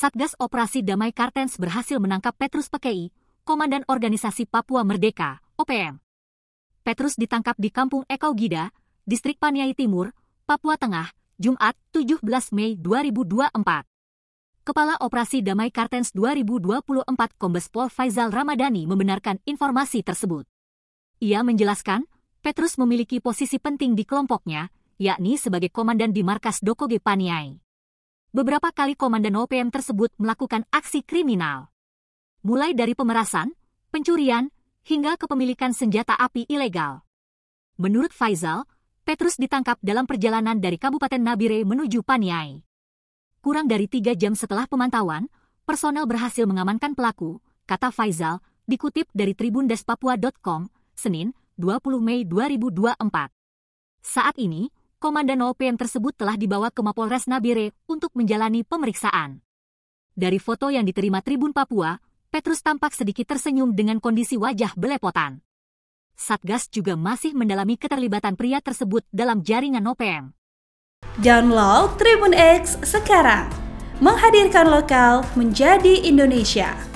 Satgas Operasi Damai Kartens berhasil menangkap Petrus Pekei, Komandan Organisasi Papua Merdeka, OPM. Petrus ditangkap di Kampung Ekau Gida, Distrik Paniai Timur, Papua Tengah, Jumat 17 Mei 2024. Kepala Operasi Damai Kartens 2024 Kombes Pol Faizal Ramadhani membenarkan informasi tersebut. Ia menjelaskan, Petrus memiliki posisi penting di kelompoknya, yakni sebagai komandan di markas Dokoge Paniai beberapa kali Komandan OPM tersebut melakukan aksi kriminal. Mulai dari pemerasan, pencurian, hingga kepemilikan senjata api ilegal. Menurut Faisal, Petrus ditangkap dalam perjalanan dari Kabupaten Nabire menuju Paniai. Kurang dari tiga jam setelah pemantauan, personel berhasil mengamankan pelaku, kata Faisal, dikutip dari tribundespapua.com, Senin, 20 Mei 2024. Saat ini, Komandan OPM tersebut telah dibawa ke Mapolres Nabire untuk menjalani pemeriksaan. Dari foto yang diterima Tribun Papua, Petrus tampak sedikit tersenyum dengan kondisi wajah belepotan. Satgas juga masih mendalami keterlibatan pria tersebut dalam jaringan OPM. Download Tribun X sekarang, menghadirkan lokal menjadi Indonesia.